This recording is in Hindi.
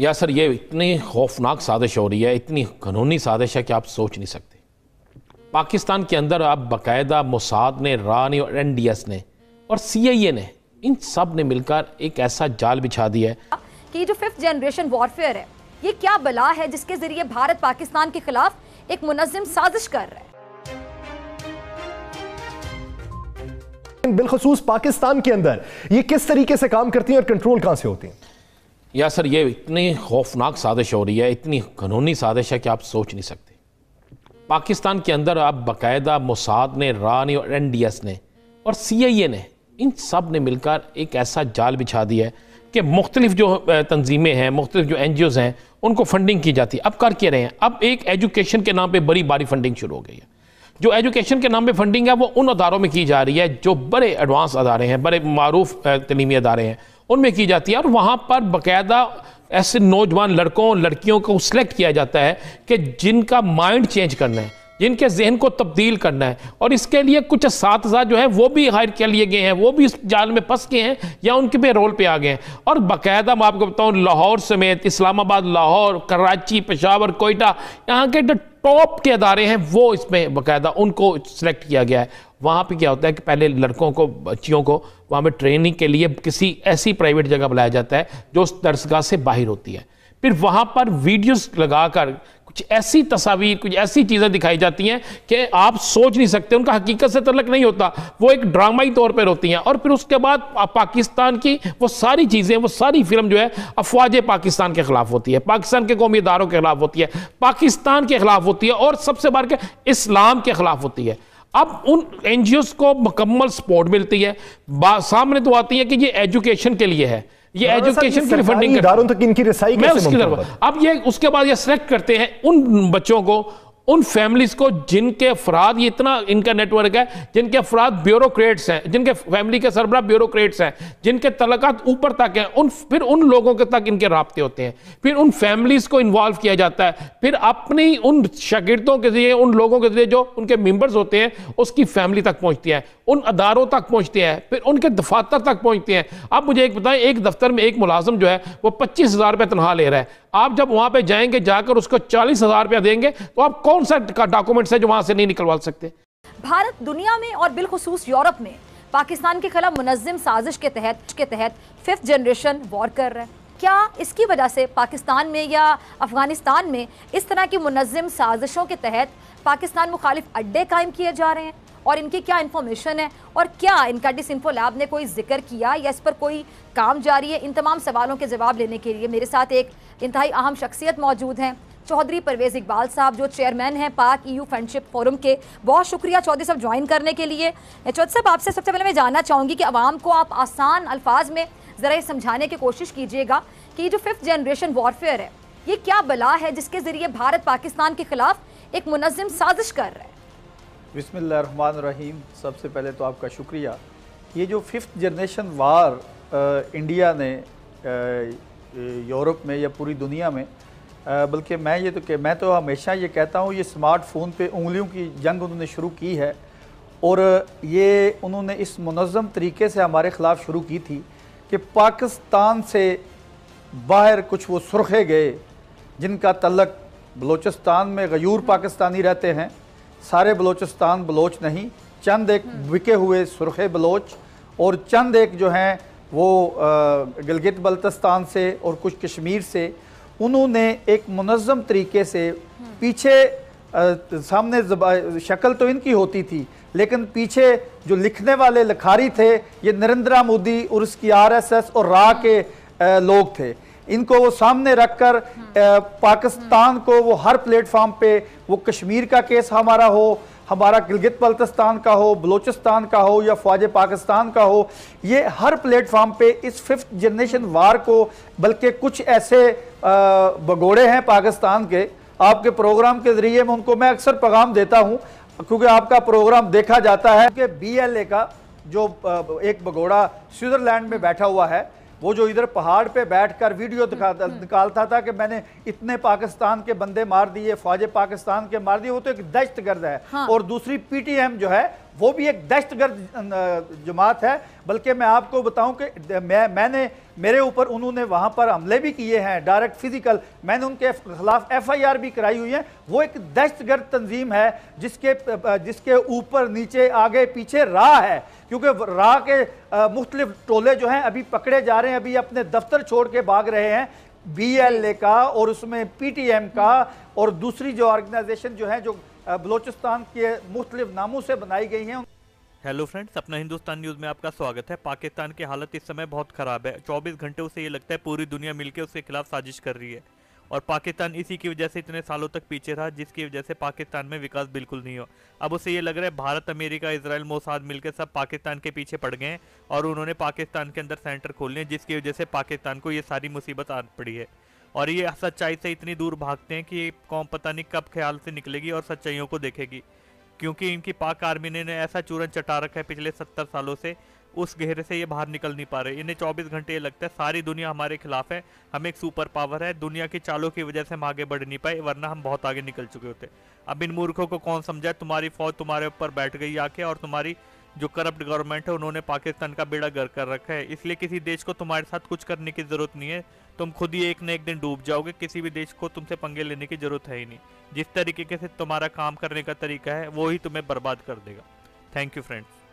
या सर ये इतनी खौफनाक साजिश हो रही है इतनी कानूनी साजिश है कि आप सोच नहीं सकते पाकिस्तान के अंदर आप बाकायदा मोसाद ने रानी और एन डी एस ने और सी आई ए ने इन सब ने मिलकर एक ऐसा जाल बिछा दिया है कि जो फिफ्थ जनरेशन वॉरफेयर है ये क्या बला है जिसके जरिए भारत पाकिस्तान के खिलाफ एक मुनजिम साजिश कर रहा है बिलखसूस पाकिस्तान के अंदर ये किस तरीके से काम करती हैं और कंट्रोल कहां से होती हैं या सर ये इतनी खौफनाक साजिश हो रही है इतनी कानूनी साजिश है कि आप सोच नहीं सकते पाकिस्तान के अंदर आप बाकायदा मोसाद ने रानी और एन डी एस ने और सी आई ए ने इन सब ने मिलकर एक ऐसा जाल बिछा दिया है कि मुख्तलिफ जो तंजीमें हैं मुख्तलिफ जो एन जी ओज़ हैं उनको फंडिंग की जाती है अब कर के रहे हैं अब एक एजुकेशन के नाम पर बड़ी बारी फंडिंग शुरू हो गई है जो एजुकेशन के नाम पर फंडिंग है वो उन अदारों में की जा रही है जो बड़े एडवांस अदारे हैं बड़े मरूफ तलीमी अदारे हैं उनमें की जाती है और वहाँ पर बाकायदा ऐसे नौजवान लड़कों लड़कियों को सिलेक्ट किया जाता है कि जिनका माइंड चेंज करना है जिनके जहन को तब्दील करना है और इसके लिए कुछ इस जो है वो भी हायर कर लिए गए हैं वो भी इस जाल में फंस गए हैं या उनके पे रोल पे आ गए हैं और बाकायदा मैं आपको बताऊँ लाहौर समेत इस्लामाबाद लाहौर कराची पेशावर कोयटा यहाँ के जो टॉप के अदारे हैं वो इसमें बाकायदा उनको सेलेक्ट किया गया है वहाँ पे क्या होता है कि पहले लड़कों को बच्चियों को वहाँ पे ट्रेनिंग के लिए किसी ऐसी प्राइवेट जगह बुलाया जाता है जो उस दरसगाह से बाहर होती है फिर वहाँ पर वीडियोस लगाकर कुछ ऐसी तस्वीर कुछ ऐसी चीज़ें दिखाई जाती हैं कि आप सोच नहीं सकते उनका हकीकत से तलक नहीं होता वो एक ड्रामाई तौर पर होती हैं और फिर उसके बाद पाकिस्तान की वो सारी चीज़ें वो सारी फिल्म जो है अफवाज पाकिस्तान के ख़िलाफ़ होती है पाकिस्तान के कौमी इदारों के ख़िलाफ़ होती है पाकिस्तान के ख़िलाफ़ होती है और सबसे बढ़ के इस्लाम के ख़िलाफ़ होती है अब उन एन को मुकम्मल सपोर्ट मिलती है सामने तो आती है कि ये एजुकेशन के लिए है ये एजुकेशन के लिए फंडिंग तक इनकी रसाई मैं उसकी अब ये उसके बाद ये सिलेक्ट करते हैं उन बच्चों को उन फैमिलीज को जिनके अफराद ये इतना इनका नेटवर्क है जिनके अफराद ब्यूरोक्रेट्स हैं जिनके फैमिली के सरबरा ब्यूरोक्रेट्स हैं जिनके तलकात ऊपर तक हैं उन फिर उन लोगों के तक इनके रबते होते हैं फिर उन फैमिलीज़ को इन्वॉल्व किया जाता है फिर अपनी उन शगिरदों के ज़रिए उन लोगों के ज़रिए जो उनके मेम्बर्स होते हैं उसकी फैमिली तक पहुँचती है उन अदारों तक पहुँचते हैं फिर उनके दफातर तक पहुँचते हैं आप मुझे एक बताएं एक दफ्तर में एक मुलाजम जो है वो पच्चीस हज़ार रुपये तनहा ले रहा है आप जब वहाँ पर जाएंगे जाकर उसको चालीस हज़ार रुपया देंगे तो आप कौन सा डॉक्यूमेंट है जो वहां से नहीं निकलवा सकते भारत दुनिया में और बिलखसूस यूरोप में पाकिस्तान के खिलाफ मुनजिम साजिश के तहत के तहत फिफ्थ जनरेशन वॉर कर रहे हैं क्या इसकी वजह से पाकिस्तान में या अफगानिस्तान में इस तरह की मुनजिम साजिशों के तहत पाकिस्तान मुखालिफ अड्डे कायम किए जा रहे हैं और इनकी क्या इन्फॉर्मेशन है और क्या इनका डिस इन्फो लैब ने कोई जिक्र किया या इस पर कोई काम जारी है इन तमाम सवालों के जवाब लेने के लिए मेरे साथ एक इंतहाई अहम शख्सियत मौजूद हैं चौधरी परवेज इकबाल साहब जो चेयरमैन हैं पाक ईयू फ्रेंडशिप फोरम के बहुत शुक्रिया चौधरी साहब ज्वाइन करने के लिए चौधरी साहब आपसे सबसे पहले मैं जानना चाहूँगी कि आवाम को आप आसान अल्फाज में ज़रा ये समझाने की कोशिश कीजिएगा कि जो फिफ्थ जनरेशन वॉरफेयर है ये क्या बला है जिसके ज़रिए भारत पाकिस्तान के ख़िलाफ़ एक मुनज़म साजिश कर रहा है रहीम सबसे पहले तो आपका शुक्रिया ये जो फिफ्थ जनरेशन वार आ, इंडिया ने यूरोप में या पूरी दुनिया में बल्कि मैं ये तो कह मैं तो हमेशा ये कहता हूँ ये स्मार्टफोन पे उंगलियों की जंग उन्होंने शुरू की है और ये उन्होंने इस मुनज़म तरीके से हमारे ख़िलाफ़ शुरू की थी कि पाकिस्तान से बाहर कुछ वो सुरखे गए जिनका तलक बलोचिस्तान में गयूर हम्म। पाकिस्तानी रहते हैं सारे बलोचिस्तान बलोच नहीं चंद एक हम्म। बिके हुए सुरखे बलोच और चंद एक जो हैं वो गिलगित बल्तिस्तान से और कुछ कश्मीर से उन्होंने एक मुनज़म तरीके से हम्म। पीछे आ, सामने शक्ल तो इनकी होती थी लेकिन पीछे जो लिखने वाले लिखारी थे ये नरेंद्र मोदी और उसकी आरएसएस और रा के आ, हम्म। लोग थे इनको वो सामने रख कर हम्म। पाकिस्तान को वो हर प्लेटफॉर्म पे वो कश्मीर का केस हमारा हो हमारा गिलगित बल्तिस्तान का हो बलोचिस्तान का हो या फ़ौज पाकिस्तान का हो ये हर प्लेटफार्म पे इस फिफ्थ जनरेशन वार को बल्कि कुछ ऐसे भगोड़े हैं पाकिस्तान के आपके प्रोग्राम के ज़रिए मैं उनको मैं अक्सर पैगाम देता हूँ क्योंकि आपका प्रोग्राम देखा जाता है कि बी का जो एक भगोड़ा स्विट्ज़रलैंड में बैठा हुआ है वो जो इधर पहाड़ पे बैठकर वीडियो दिखाता हम्म, हम्म। निकालता था कि मैंने इतने पाकिस्तान के बंदे मार दिए फौज पाकिस्तान के मार दिए वो तो एक दहशत गर्द है हाँ। और दूसरी पीटीएम जो है वो भी एक दहशत गर्द अं, जमात है बल्कि मैं आपको बताऊं कि मैं मैंने मेरे ऊपर उन्होंने वहाँ पर हमले भी किए हैं डायरेक्ट फिजिकल मैंने उनके खिलाफ एफआईआर भी कराई हुई है वो एक दहशत गर्द तंजीम है जिसके जिसके ऊपर नीचे आगे पीछे राह है क्योंकि राह के मुख्तलिफ टोले जो हैं अभी पकड़े जा रहे हैं अभी अपने दफ्तर छोड़ के भाग रहे हैं बी एल ए का और उसमें पी टी एम का और दूसरी जो ऑर्गेनाइजेशन जो है जो बलोचिस्तान के मुख्तलिफ नामों से बनाई गई हैं हेलो फ्रेंड्स अपना हिंदुस्तान न्यूज़ में आपका स्वागत है पाकिस्तान की हालत इस समय बहुत ख़राब है 24 घंटे उसे ये लगता है पूरी दुनिया मिलकर उसके खिलाफ साजिश कर रही है और पाकिस्तान इसी की वजह से इतने सालों तक पीछे रहा जिसकी वजह से पाकिस्तान में विकास बिल्कुल नहीं हो अब उसे ये लग रहा है भारत अमेरिका इसराइल मोसाद मिलकर सब पाकिस्तान के पीछे पड़ गए और उन्होंने पाकिस्तान के अंदर सेंटर खोल लिए जिसकी वजह से पाकिस्तान को ये सारी मुसीबत आ पड़ी है और ये सच्चाई से इतनी दूर भागते हैं कि कौम पता नहीं कब ख्याल से निकलेगी और सच्चाइयों को देखेगी क्योंकि इनकी पाक आर्मी ने ऐसा चूरन चटा रखा है पिछले सत्तर सालों से उस गहरे से ये बाहर निकल नहीं पा रहे इन्हें 24 घंटे ये लगता है सारी दुनिया हमारे खिलाफ है हम एक सुपर पावर है दुनिया की चालों की वजह से हम आगे बढ़ नहीं पाए वरना हम बहुत आगे निकल चुके होते अब इन मूर्खों को कौन समझाए तुम्हारी फौज तुम्हारे ऊपर बैठ गई आके और तुम्हारी जो करप्ट गवर्नमेंट है उन्होंने पाकिस्तान का बेड़ा गर कर रखा है इसलिए किसी देश को तुम्हारे साथ कुछ करने की जरूरत नहीं है तुम खुद ही एक न एक दिन डूब जाओगे किसी भी देश को तुमसे पंगे लेने की जरूरत है ही नहीं जिस तरीके से तुम्हारा काम करने का तरीका है वो ही तुम्हें बर्बाद कर देगा थैंक यू फ्रेंड्स